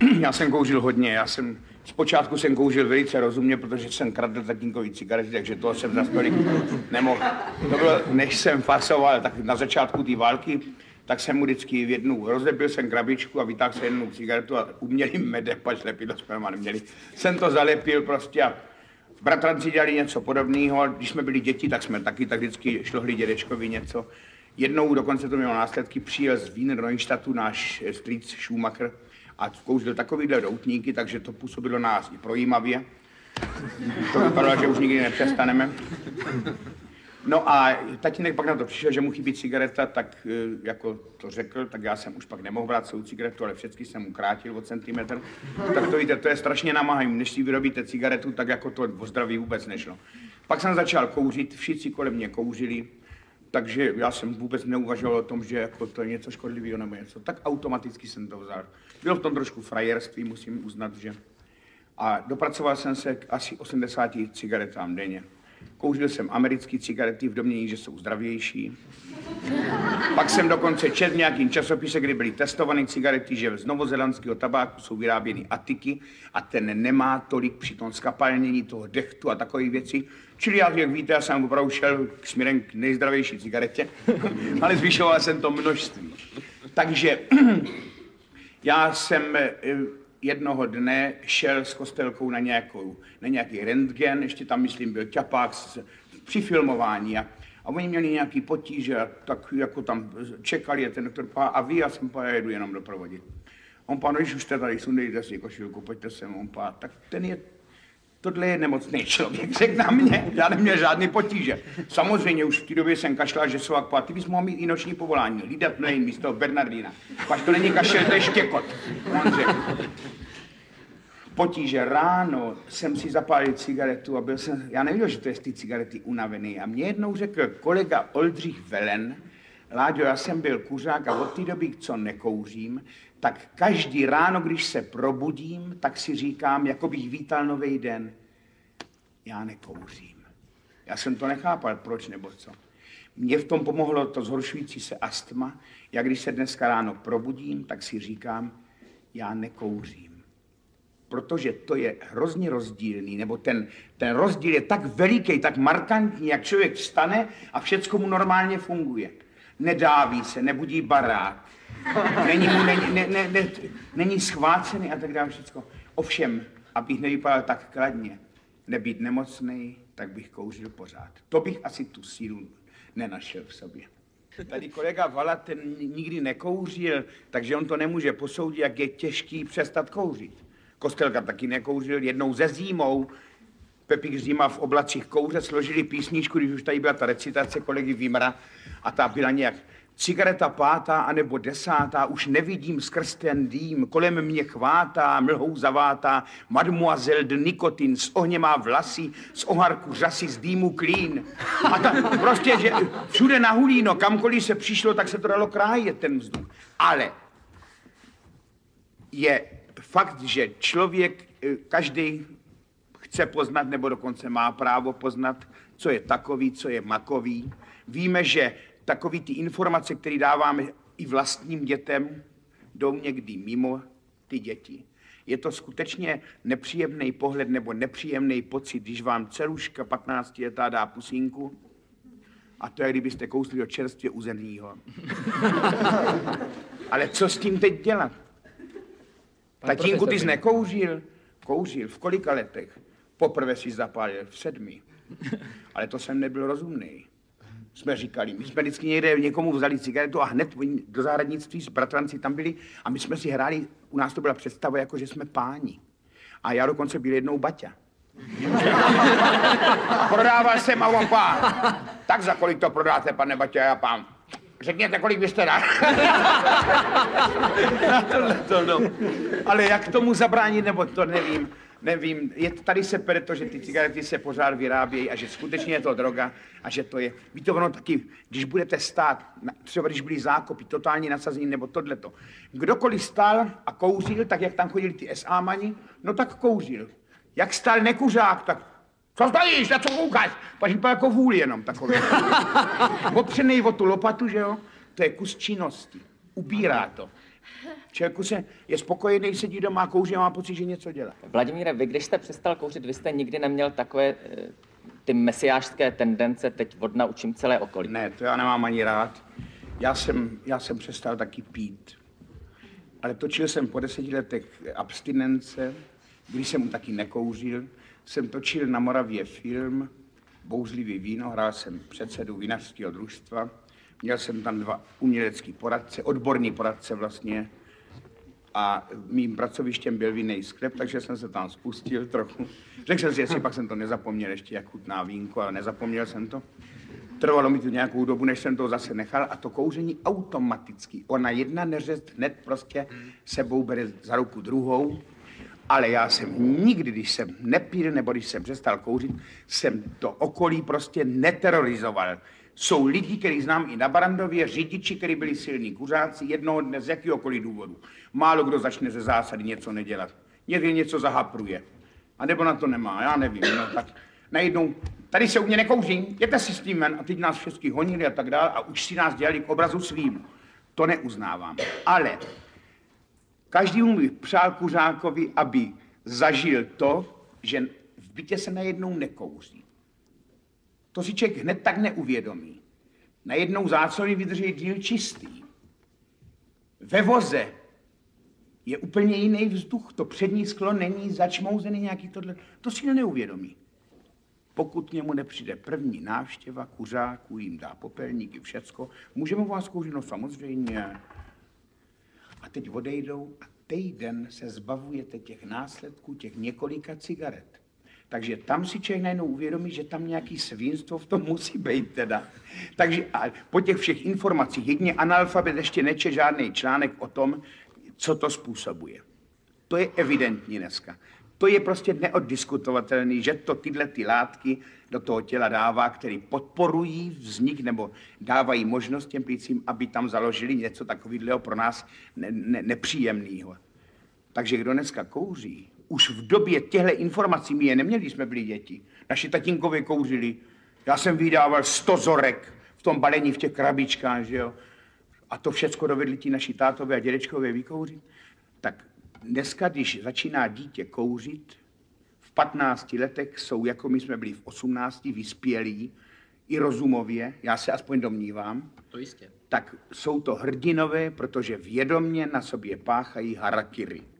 Já jsem kouřil hodně, já jsem... Zpočátku jsem kouřil velice rozumně, protože jsem kradl tatínkový cigarety, takže to jsem za tolik nemohl. To bylo, než jsem fasoval, tak na začátku té války, tak jsem mu vždycky v jednu rozlepil jsem krabičku a vytáhl jsem jednu cigaretu a uměli mede, pač to jsme neměli. Jsem to zalepil prostě a bratranci dělali něco podobného, když jsme byli děti, tak jsme taky tak vždycky šlohli dědečkovi něco. Jednou dokonce to mělo následky, přijel z Wien Neustadtu náš eh, strýc Schumacher a kouzl takovýhle doutníky, takže to působilo nás i projímavě. To vypadalo, že už nikdy nepřestaneme. No a tatínek pak na to přišel, že mu chybí cigareta, tak eh, jako to řekl, tak já jsem už pak nemohl brát svou cigaretu, ale všechny jsem ukrátil o centimetr. Tak to víte, to je strašně namáhají. Než si vyrobíte cigaretu, tak jako to o zdraví vůbec nešlo. Pak jsem začal kouřit, všichni kolem mě kouřili takže já jsem vůbec neuvažoval o tom, že jako to je něco škodlivého nebo něco. Tak automaticky jsem to vzal. Byl v tom trošku frajerství, musím uznat, že. A dopracoval jsem se k asi 80 cigaretám denně. Kouřil jsem americké cigarety v domění, že jsou zdravější. Pak jsem dokonce četl v nějakým časopise, kdy byly testované cigarety, že z novozelandského tabáku jsou vyráběny atiky a ten nemá tolik tom skapalnění toho dechtu a takové věci. Čili já, jak víte, já jsem opravdu šel k směrem k nejzdravější cigaretě, ale zvyšoval jsem to množství. Takže já jsem eh, jednoho dne šel s kostelkou na, nějakou, na nějaký rentgen, ještě tam, myslím, byl ťapák z, při filmování a, a oni měli nějaký potíže a tak jako tam čekali a ten doktor pá, a vy, já jsem pá, já jedu jenom doprovodit. On pá, no když už jste tady, sundejte si košilku, pojďte sem, on pá, tak ten je Tohle je nemocný člověk, řekl na mě. Já neměl žádný potíže. Samozřejmě už v té době jsem kašlal, že jsou akvativist, mohl mít i noční povolání. Lídat nejen místo Bernardina. Pak to není kašel, to je štěkot. On řekl. Potíže ráno jsem si zapálil cigaretu a byl jsem, já nevěděl, že to je z té cigarety unavený. A mě jednou řekl kolega Oldřich Velen, Láďo, já jsem byl kuřák a od té doby, co nekouřím, tak každý ráno, když se probudím, tak si říkám, jako bych vítal nový den. Já nekouřím. Já jsem to nechápal, proč nebo co. Mně v tom pomohlo to zhoršující se astma. Já když se dneska ráno probudím, tak si říkám, já nekouřím. Protože to je hrozně rozdílný, nebo ten, ten rozdíl je tak veliký, tak markantní, jak člověk vstane a všecko mu normálně funguje nedáví se, nebudí barák, není mu, ne, ne, ne, ne, není schvácený a tak dále všecko. Ovšem, abych nevypadal tak kladně, nebýt nemocný, tak bych kouřil pořád. To bych asi tu sílu nenašel v sobě. Tady kolega Vala ten nikdy nekouřil, takže on to nemůže posoudit, jak je těžký přestat kouřit. Kostelka taky nekouřil jednou ze zímou, Pepík Zima v oblacích kouře složili písničku, když už tady byla ta recitace kolegy Vimra a ta byla nějak Cigareta pátá anebo desátá, už nevidím skrz ten dým, kolem mě chvátá, mlhou zavátá, mademoiselle de nikotin, z ohně má vlasy, z oharku řasy, z dýmu klín. A ta, prostě, že všude na hulíno, kamkoliv se přišlo, tak se to dalo krájet ten vzduch. Ale je fakt, že člověk, eh, každý chce poznat, nebo dokonce má právo poznat, co je takový, co je makový. Víme, že takový ty informace, které dáváme i vlastním dětem, jdou někdy mimo ty děti. Je to skutečně nepříjemný pohled nebo nepříjemný pocit, když vám ceruška 15 letá dá pusinku a to je, kdybyste kousli do čerstvě uzemního. Ale co s tím teď dělat? Pan Tatínku, ty jsi nekouřil? Kouřil. V kolika letech? Poprvé si zapálil v sedmi. Ale to jsem nebyl rozumný. Jsme říkali, my jsme vždycky někde někomu vzali cigaretu a hned do zahradnictví s bratranci tam byli a my jsme si hráli, u nás to byla představa, jako že jsme páni. A já dokonce byl jednou Baťa. Prodával jsem a on pán. Tak za kolik to prodáte, pane Baťa, já pán? Řekněte, kolik byste dal. No. Ale jak tomu zabránit, nebo to nevím nevím, je, tady se pere to, že ty cigarety se pořád vyrábějí a že skutečně je to droga a že to je. Víte, ono taky, když budete stát, třeba když byly zákopy, totální nasazení nebo tohleto. Kdokoliv stál a kouřil, tak jak tam chodili ty SA mani, no tak kouřil. Jak stál nekuřák, tak co stojíš, na co koukáš? Pak jim jako vůl jenom takový. Opřený o tu lopatu, že jo? To je kus činnosti. Ubírá to. Člověku se je spokojený, sedí doma a kouří a má pocit, že něco dělá. Vladimíre, vy když jste přestal kouřit, vy jste nikdy neměl takové eh, ty mesiářské tendence, teď od učím celé okolí. Ne, to já nemám ani rád. Já jsem, já jsem přestal taky pít. Ale točil jsem po deseti letech abstinence, když jsem mu taky nekouřil, jsem točil na Moravě film Bouzlivý víno, hrál jsem předsedu vinařského družstva Měl jsem tam dva umělecký poradce, odborní poradce vlastně. A mým pracovištěm byl vinný sklep, takže jsem se tam spustil trochu. Řekl jsem si, jestli pak jsem to nezapomněl ještě, jak chutná vínko, ale nezapomněl jsem to. Trvalo mi to nějakou dobu, než jsem to zase nechal a to kouření automaticky. Ona jedna neřest hned prostě sebou bere za ruku druhou ale já jsem nikdy, když jsem nepír, nebo když jsem přestal kouřit, jsem to okolí prostě neterorizoval. Jsou lidi, který znám i na Barandově, řidiči, který byli silní kuřáci, jednoho dne z jakýhokoliv důvodu. Málo kdo začne ze zásady něco nedělat. Někdy něco zahapruje. A nebo na to nemá, já nevím. No, tak najednou, tady se u mě nekouří, jděte si s tím ven. A teď nás všichni honili a tak dál a už si nás dělali k obrazu svým. To neuznávám. Ale Každému bych přál kuřákovi, aby zažil to, že v bytě se najednou nekouří. To si člověk hned tak neuvědomí. Najednou záclony vydrží díl čistý. Ve voze je úplně jiný vzduch. To přední sklo není začmouzený nějaký tohle. To si neuvědomí. Pokud k němu nepřijde první návštěva kuřáku jim dá popelníky, všecko, můžeme vás kouřit, no samozřejmě a teď odejdou a týden se zbavujete těch následků těch několika cigaret. Takže tam si člověk najednou uvědomí, že tam nějaký svinstvo v tom musí být teda. Takže a po těch všech informacích, jedně analfabet ještě neče žádný článek o tom, co to způsobuje. To je evidentní dneska. To je prostě neoddiskutovatelný, že to tyhle ty látky do toho těla dává, které podporují vznik nebo dávají možnost těm plícím, aby tam založili něco takového pro nás ne, ne, nepříjemného. Takže kdo dneska kouří, už v době těchto informací my je neměli, jsme byli děti. Naši tatínkové kouřili. Já jsem vydával 100 zorek v tom balení, v těch krabičkách, že jo. A to všechno dovedli ti naši tátové a dědečkové vykouřit. Tak dneska, když začíná dítě kouřit, v 15 letech jsou, jako my jsme byli v 18, vyspělí, i rozumově, já se aspoň domnívám. To jistě. Tak jsou to hrdinové, protože vědomně na sobě páchají harakiri.